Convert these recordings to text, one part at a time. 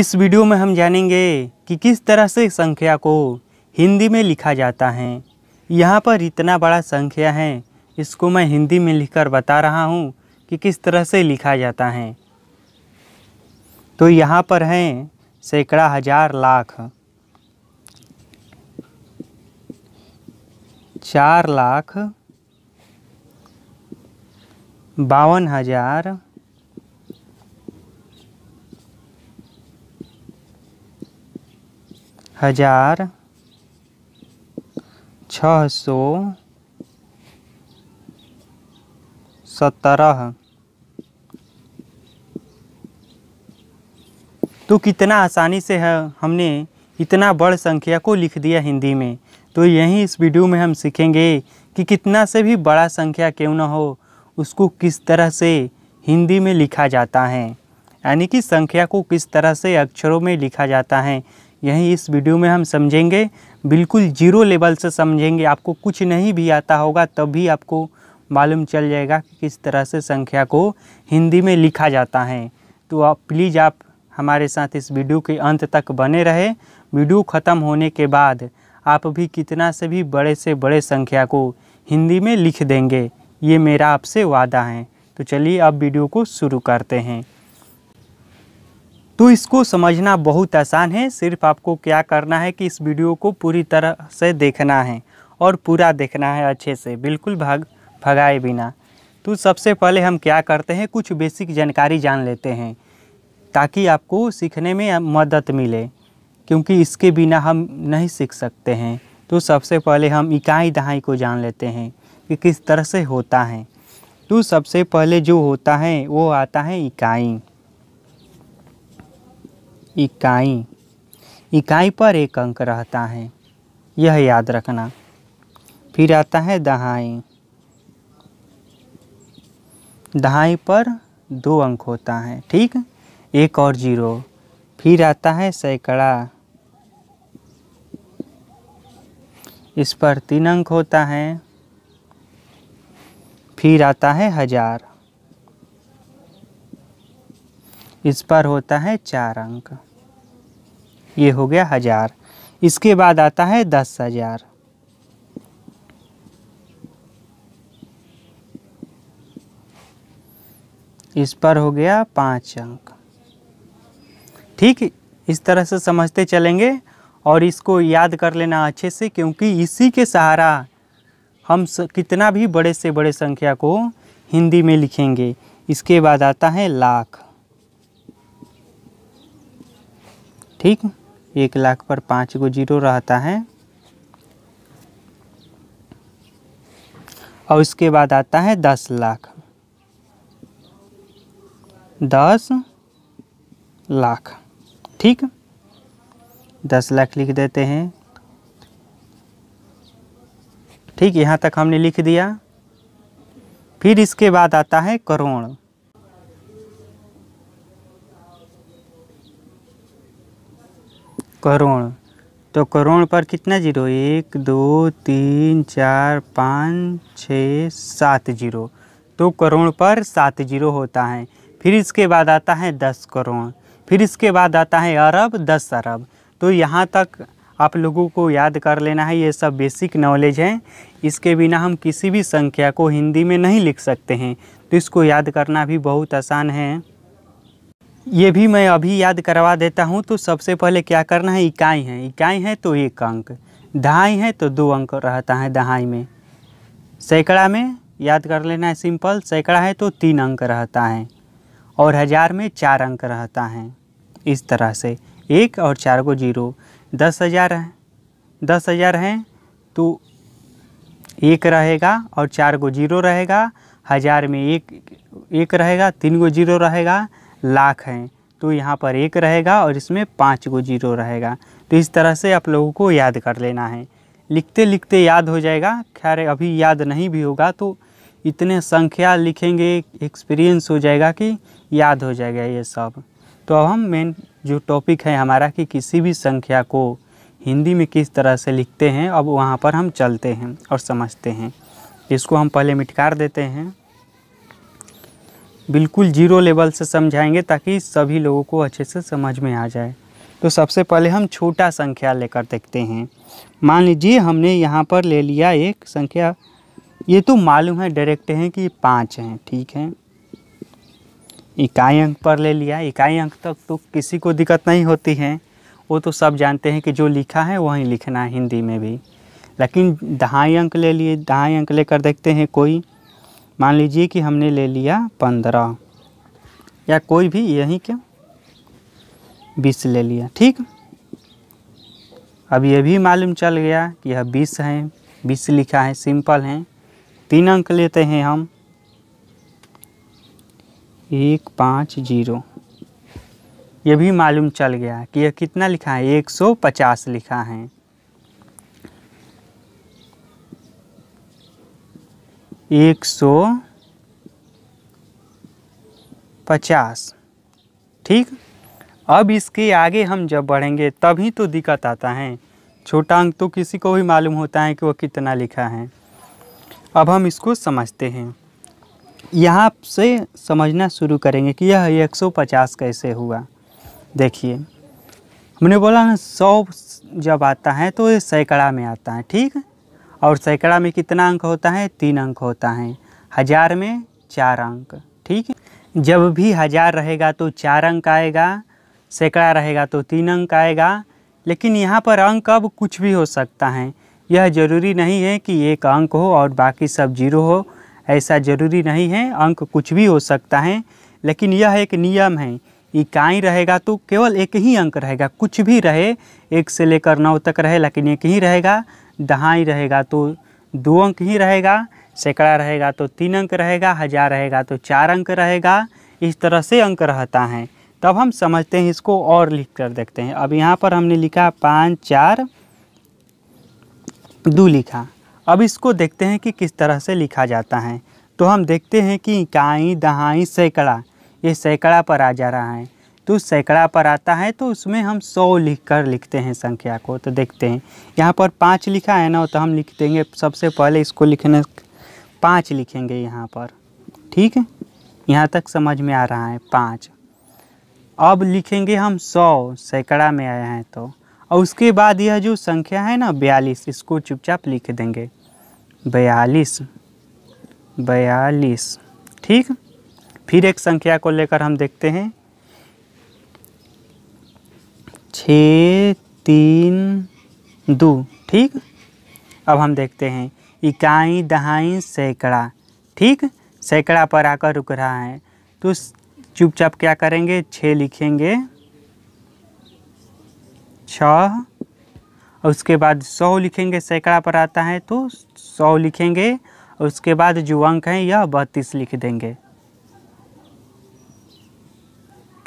इस वीडियो में हम जानेंगे कि किस तरह से संख्या को हिंदी में लिखा जाता है यहाँ पर इतना बड़ा संख्या है इसको मैं हिंदी में लिखकर बता रहा हूँ कि किस तरह से लिखा जाता है तो यहाँ पर हैं सैकड़ा हजार लाख चार लाख बावन हजार हजार छः सौ सत्रह तो कितना आसानी से है हमने इतना बड़ संख्या को लिख दिया हिंदी में तो यही इस वीडियो में हम सीखेंगे कि कितना से भी बड़ा संख्या क्यों ना हो उसको किस तरह से हिंदी में लिखा जाता है यानी कि संख्या को किस तरह से अक्षरों में लिखा जाता है यहीं इस वीडियो में हम समझेंगे बिल्कुल जीरो लेवल से समझेंगे आपको कुछ नहीं भी आता होगा तब भी आपको मालूम चल जाएगा कि किस तरह से संख्या को हिंदी में लिखा जाता है तो आप प्लीज़ आप हमारे साथ इस वीडियो के अंत तक बने रहे वीडियो ख़त्म होने के बाद आप भी कितना से भी बड़े से बड़े संख्या को हिंदी में लिख देंगे ये मेरा आपसे वादा है तो चलिए अब वीडियो को शुरू करते हैं तो इसको समझना बहुत आसान है सिर्फ आपको क्या करना है कि इस वीडियो को पूरी तरह से देखना है और पूरा देखना है अच्छे से बिल्कुल भाग भगाए बिना तो सबसे पहले हम क्या करते हैं कुछ बेसिक जानकारी जान लेते हैं ताकि आपको सीखने में मदद मिले क्योंकि इसके बिना हम नहीं सीख सकते हैं तो सबसे पहले हम इकाई दहाई को जान लेते हैं कि किस तरह से होता है तो सबसे पहले जो होता है वो आता है इकाई इकाई इकाई पर एक अंक रहता है यह याद रखना फिर आता है दहाई दहाई पर दो अंक होता है ठीक एक और जीरो फिर आता है सैकड़ा इस पर तीन अंक होता है फिर आता है हज़ार इस पर होता है चार अंक ये हो गया हजार इसके बाद आता है दस हजार इस पर हो गया पाँच अंक ठीक इस तरह से समझते चलेंगे और इसको याद कर लेना अच्छे से क्योंकि इसी के सहारा हम स, कितना भी बड़े से बड़े संख्या को हिंदी में लिखेंगे इसके बाद आता है लाख ठीक एक लाख पर पाँच गो जीरो रहता है और इसके बाद आता है दस लाख दस लाख ठीक दस लाख लिख देते हैं ठीक यहाँ तक हमने लिख दिया फिर इसके बाद आता है करोड़ करोड़ तो करोड़ पर कितना जीरो एक दो तीन चार पाँच छः सात जीरो तो करोड़ पर सात जीरो होता है फिर इसके बाद आता है दस करोड़ फिर इसके बाद आता है अरब दस अरब तो यहाँ तक आप लोगों को याद कर लेना है ये सब बेसिक नॉलेज है इसके बिना हम किसी भी संख्या को हिंदी में नहीं लिख सकते हैं तो इसको याद करना भी बहुत आसान है ये भी मैं अभी याद करवा देता हूँ तो सबसे पहले क्या करना है इकाई है इकाई है तो एक अंक दहाई है तो दो अंक रहता है दहाई में सैकड़ा में याद कर लेना है सिंपल सैकड़ा है तो तीन अंक रहता है और हज़ार में चार अंक रहता है इस तरह से एक और चार को जीरो दस हज़ार है दस हज़ार हैं तो एक रहेगा और चार को जीरो रहेगा हज़ार में एक एक रहेगा तीन को जीरो रहेगा लाख हैं तो यहाँ पर एक रहेगा और इसमें पाँच को जीरो रहेगा तो इस तरह से आप लोगों को याद कर लेना है लिखते लिखते याद हो जाएगा खैर अभी याद नहीं भी होगा तो इतने संख्या लिखेंगे एक्सपीरियंस हो जाएगा कि याद हो जाएगा ये सब तो अब हम मेन जो टॉपिक है हमारा कि किसी भी संख्या को हिंदी में किस तरह से लिखते हैं अब वहाँ पर हम चलते हैं और समझते हैं इसको हम पहले मिटकार देते हैं बिल्कुल जीरो लेवल से समझाएंगे ताकि सभी लोगों को अच्छे से समझ में आ जाए तो सबसे पहले हम छोटा संख्या लेकर देखते हैं मान लीजिए हमने यहाँ पर ले लिया एक संख्या ये तो मालूम है डायरेक्ट है कि पाँच हैं ठीक है इकाई अंक पर ले लिया इकाई अंक तक तो किसी को दिक्कत नहीं होती है वो तो सब जानते हैं कि जो लिखा है वहीं लिखना है हिंदी में भी लेकिन दहाई अंक ले लिए दहाई अंक लेकर देखते हैं कोई मान लीजिए कि हमने ले लिया पंद्रह या कोई भी यहीं के बीस ले लिया ठीक अब यह भी मालूम चल गया कि यह बीस है बीस लिखा है सिंपल हैं तीन अंक लेते हैं हम एक पाँच जीरो यह भी मालूम चल गया कि यह कितना लिखा है एक सौ पचास लिखा है एक सौ पचास ठीक अब इसके आगे हम जब बढ़ेंगे तभी तो दिक्कत आता है छोटा अंक तो किसी को भी मालूम होता है कि वह कितना लिखा है अब हम इसको समझते हैं यहाँ से समझना शुरू करेंगे कि यह 150 कैसे हुआ देखिए हमने बोला ना सौ जब आता है तो ये सैकड़ा में आता है ठीक है और सैकड़ा में कितना अंक होता है तीन अंक होता है हज़ार में चार अंक ठीक है जब भी हज़ार रहेगा तो चार अंक आएगा सैकड़ा रहेगा तो तीन अंक आएगा लेकिन यहाँ पर अंक अब कुछ भी हो सकता है यह ज़रूरी नहीं है कि एक अंक हो और बाकी सब जीरो हो ऐसा ज़रूरी नहीं है अंक कुछ भी हो सकता है लेकिन यह एक नियम है इकाई रहेगा तो केवल एक ही अंक रहेगा कुछ भी रहे एक से लेकर नौ तक रहे लेकिन एक ही रहेगा दहाई रहेगा तो दो अंक ही रहेगा सैकड़ा रहेगा तो तीन अंक रहेगा हज़ार रहेगा तो चार अंक रहेगा इस तरह से अंक रहता है तब हम समझते हैं इसको और लिख कर देखते हैं अब यहाँ पर हमने लिखा पाँच चार दो लिखा अब इसको देखते हैं कि किस तरह से लिखा जाता है तो हम देखते हैं कि इकाई दहाई सैकड़ा ये सैकड़ा पर आ जा रहा है तो सैकड़ा पर आता है तो उसमें हम सौ लिख कर लिखते हैं संख्या को तो देखते हैं यहाँ पर पाँच लिखा है ना तो हम लिख देंगे सबसे पहले इसको लिखने पाँच लिखेंगे यहाँ पर ठीक है यहाँ तक समझ में आ रहा है पाँच अब लिखेंगे हम सौ सैकड़ा में आए हैं तो और उसके बाद यह जो संख्या है ना बयालीस इसको चुपचाप लिख देंगे बयालीस बयालीस ठीक फिर एक संख्या को लेकर हम देखते हैं छ तीन दो ठीक अब हम देखते हैं इकाई दहाई सैकड़ा ठीक सैकड़ा पर आकर रुक रहा है तो चुपचाप क्या करेंगे छ लिखेंगे छ और उसके बाद सौ लिखेंगे सैकड़ा पर आता है तो सौ लिखेंगे और उसके बाद जो अंक हैं यह बत्तीस लिख देंगे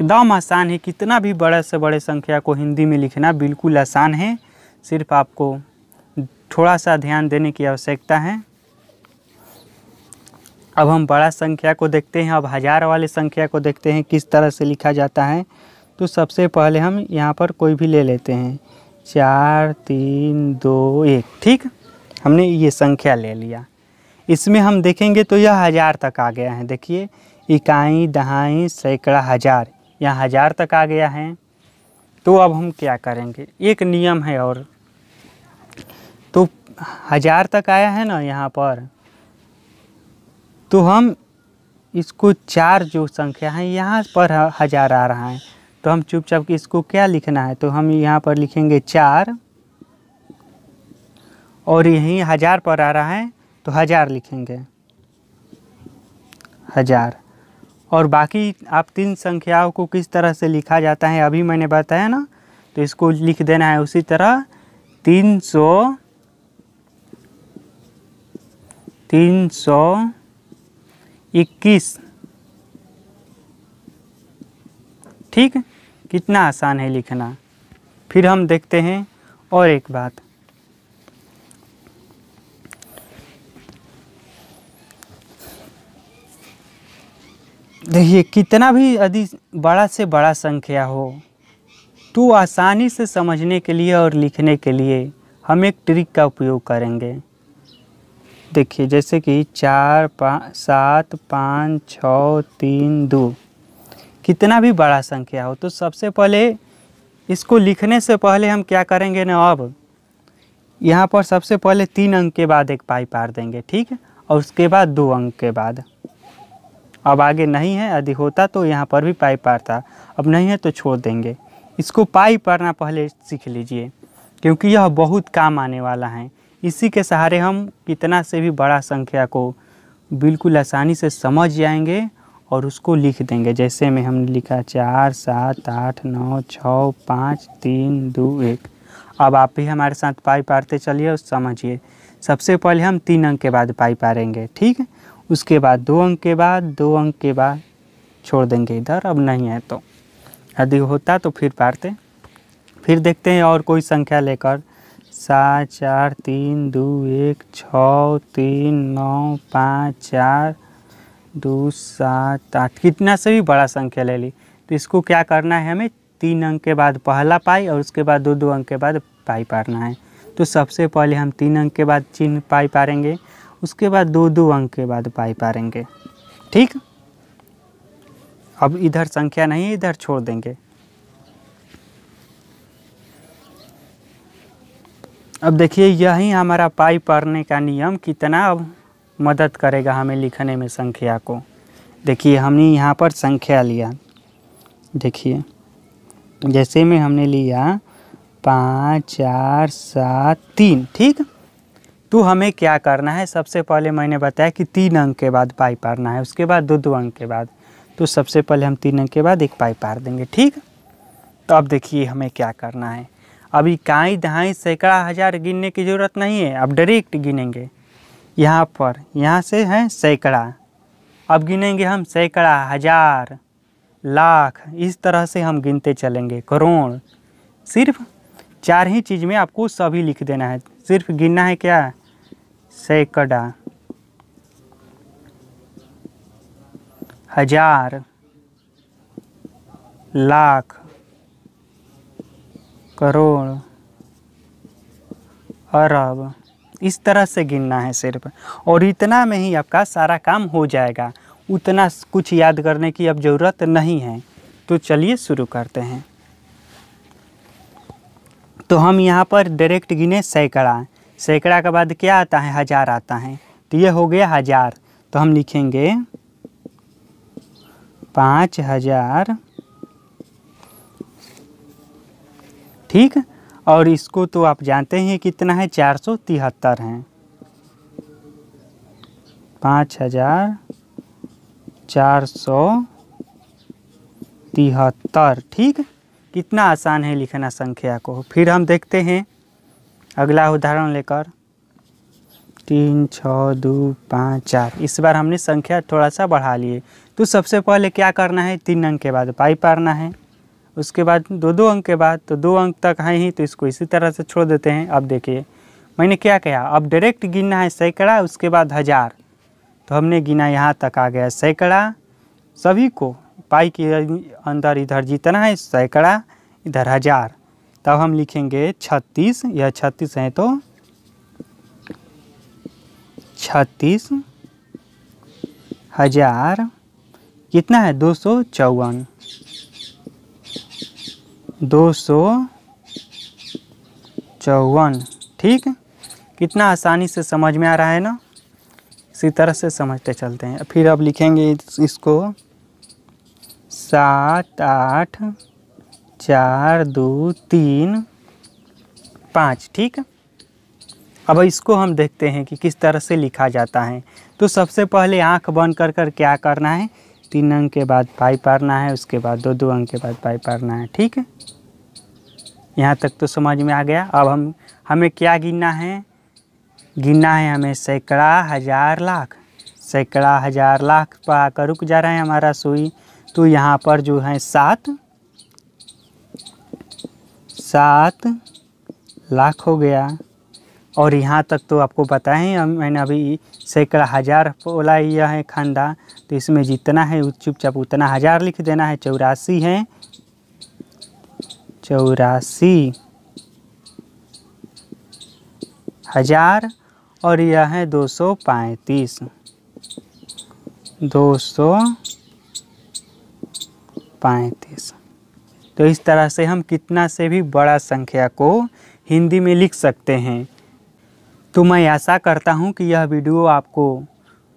एकदम आसान है कितना भी बड़ा से बड़े संख्या को हिंदी में लिखना बिल्कुल आसान है सिर्फ आपको थोड़ा सा ध्यान देने की आवश्यकता है अब हम बड़ा संख्या को देखते हैं अब हज़ार वाले संख्या को देखते हैं किस तरह से लिखा जाता है तो सबसे पहले हम यहाँ पर कोई भी ले लेते हैं चार तीन दो एक ठीक हमने ये संख्या ले लिया इसमें हम देखेंगे तो यह हज़ार तक आ गया है देखिए इकाई दहाई सैकड़ा हज़ार यहाँ हज़ार तक आ गया है तो अब हम क्या करेंगे एक नियम है और तो हज़ार तक आया है ना यहाँ पर तो हम इसको चार जो संख्या है यहाँ पर हज़ार आ रहा है तो हम चुपचाप कि इसको क्या लिखना है तो हम यहाँ पर लिखेंगे चार और यहीं हज़ार पर आ रहा है तो हज़ार लिखेंगे हज़ार और बाकी आप तीन संख्याओं को किस तरह से लिखा जाता है अभी मैंने बताया ना तो इसको लिख देना है उसी तरह तीन सौ तीन सौ इक्कीस ठीक कितना आसान है लिखना फिर हम देखते हैं और एक बात देखिए कितना भी यदि बड़ा से बड़ा संख्या हो तो आसानी से समझने के लिए और लिखने के लिए हम एक ट्रिक का उपयोग करेंगे देखिए जैसे कि चार पाँच सात पाँच छ तीन दो कितना भी बड़ा संख्या हो तो सबसे पहले इसको लिखने से पहले हम क्या करेंगे ना अब यहाँ पर सबसे पहले तीन अंक के बाद एक पाई पार देंगे ठीक है और उसके बाद दो अंक के बाद अब आगे नहीं है यदि होता तो यहाँ पर भी पाई पारता अब नहीं है तो छोड़ देंगे इसको पाई पारना पहले सीख लीजिए क्योंकि यह बहुत काम आने वाला है इसी के सहारे हम कितना से भी बड़ा संख्या को बिल्कुल आसानी से समझ जाएंगे और उसको लिख देंगे जैसे में हमने लिखा चार सात आठ नौ छः पाँच तीन दो एक अब आप भी हमारे साथ पाई पारते चलिए और समझिए सबसे पहले हम तीन अंक के बाद पाई पारेंगे ठीक है उसके बाद दो अंक के बाद दो अंक के बाद छोड़ देंगे इधर अब नहीं है तो यदि होता तो फिर पारते फिर देखते हैं और कोई संख्या लेकर सात चार तीन दो एक छः तीन नौ पाँच चार दो सात आठ कितना से भी बड़ा संख्या ले ली तो इसको क्या करना है हमें तीन अंक के बाद पहला पाई और उसके बाद दो दो अंक के बाद पाई पारना है तो सबसे पहले हम तीन अंक के बाद चिन्ह पाई पारेंगे उसके बाद दो दो अंक के बाद पाई पारेंगे ठीक अब इधर संख्या नहीं इधर छोड़ देंगे अब देखिए यही हमारा पाई पारने का नियम कितना अब मदद करेगा हमें लिखने में संख्या को देखिए हमने यहाँ पर संख्या लिया देखिए जैसे में हमने लिया पाँच चार सात तीन ठीक तो हमें क्या करना है सबसे पहले मैंने बताया कि तीन अंक के बाद पाई पारना है उसके बाद दो दो अंक के बाद तो सबसे पहले हम तीन अंक के बाद एक पाई पार देंगे ठीक तो अब देखिए हमें क्या करना है अब इकाई दहाई सैकड़ा हज़ार गिनने की ज़रूरत नहीं है अब डायरेक्ट गिनेंगे यहाँ पर यहाँ से है सैकड़ा अब गिनेंगे हम सैकड़ा हज़ार लाख इस तरह से हम गिनते चलेंगे करोड़ सिर्फ चार ही चीज़ में आपको सभी लिख देना है सिर्फ गिनना है क्या सैकड़ा हजार लाख करोड़ अरब इस तरह से गिनना है सिर्फ और इतना में ही आपका सारा काम हो जाएगा उतना कुछ याद करने की अब ज़रूरत नहीं है तो चलिए शुरू करते हैं तो हम यहाँ पर डायरेक्ट गिने सैकड़ा सैकड़ा के बाद क्या आता है हज़ार आता है तो ये हो गया हज़ार तो हम लिखेंगे पाँच हज़ार ठीक और इसको तो आप जानते हैं कितना है चार सौ तिहत्तर है पाँच हज़ार चार सौ तिहत्तर ठीक कितना आसान है लिखना संख्या को फिर हम देखते हैं अगला उदाहरण लेकर तीन छः दो पाँच चार इस बार हमने संख्या थोड़ा सा बढ़ा लिए तो सबसे पहले क्या करना है तीन अंक के बाद पाई पारना है उसके बाद दो दो अंक के बाद तो दो अंक तक है ही तो इसको इसी तरह से छोड़ देते हैं अब देखिए मैंने क्या कहा अब डायरेक्ट गिनना है सैकड़ा उसके बाद हज़ार तो हमने गिना यहाँ तक आ गया सैकड़ा सभी को पाई के अंदर इधर जितना है सैकड़ा इधर हजार तब हम लिखेंगे छत्तीस यह छत्तीस है तो छत्तीस हजार कितना है दो सौ चौवन दो सौ चौवन ठीक कितना आसानी से समझ में आ रहा है ना इसी तरह से समझते चलते हैं फिर अब लिखेंगे इसको सात आठ चार दो तीन पाँच ठीक अब इसको हम देखते हैं कि किस तरह से लिखा जाता है तो सबसे पहले आंख बंद कर कर क्या करना है तीन अंक के बाद पाई पारना है उसके बाद दो दो अंक के बाद पाई पारना है ठीक है यहाँ तक तो समझ में आ गया अब हम हमें क्या गिनना है गिनना है हमें सैकड़ा हज़ार लाख सैकड़ा हज़ार लाख पर आकर रुक जा रहा है हमारा सुई तो यहाँ पर जो है सात सात लाख हो गया और यहाँ तक तो आपको पता है मैंने अभी सैकड़ा हज़ार बोला यह है खानदा तो इसमें जितना है चुपचाप उतना हज़ार लिख देना है चौरासी है चौरासी हज़ार और यह है दो सौ पैंतीस दो सौ पैंतीस तो इस तरह से हम कितना से भी बड़ा संख्या को हिंदी में लिख सकते हैं तो मैं आशा करता हूँ कि यह वीडियो आपको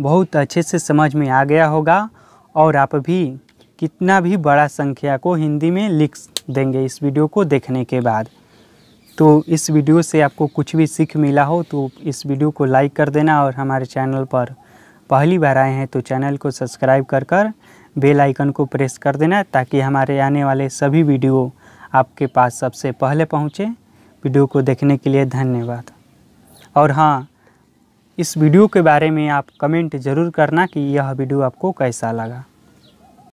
बहुत अच्छे से समझ में आ गया होगा और आप भी कितना भी बड़ा संख्या को हिंदी में लिख देंगे इस वीडियो को देखने के बाद तो इस वीडियो से आपको कुछ भी सीख मिला हो तो इस वीडियो को लाइक कर देना और हमारे चैनल पर पहली बार आए हैं तो चैनल को सब्सक्राइब कर कर बेल आइकन को प्रेस कर देना ताकि हमारे आने वाले सभी वीडियो आपके पास सबसे पहले पहुँचे वीडियो को देखने के लिए धन्यवाद और हाँ इस वीडियो के बारे में आप कमेंट ज़रूर करना कि यह वीडियो आपको कैसा लगा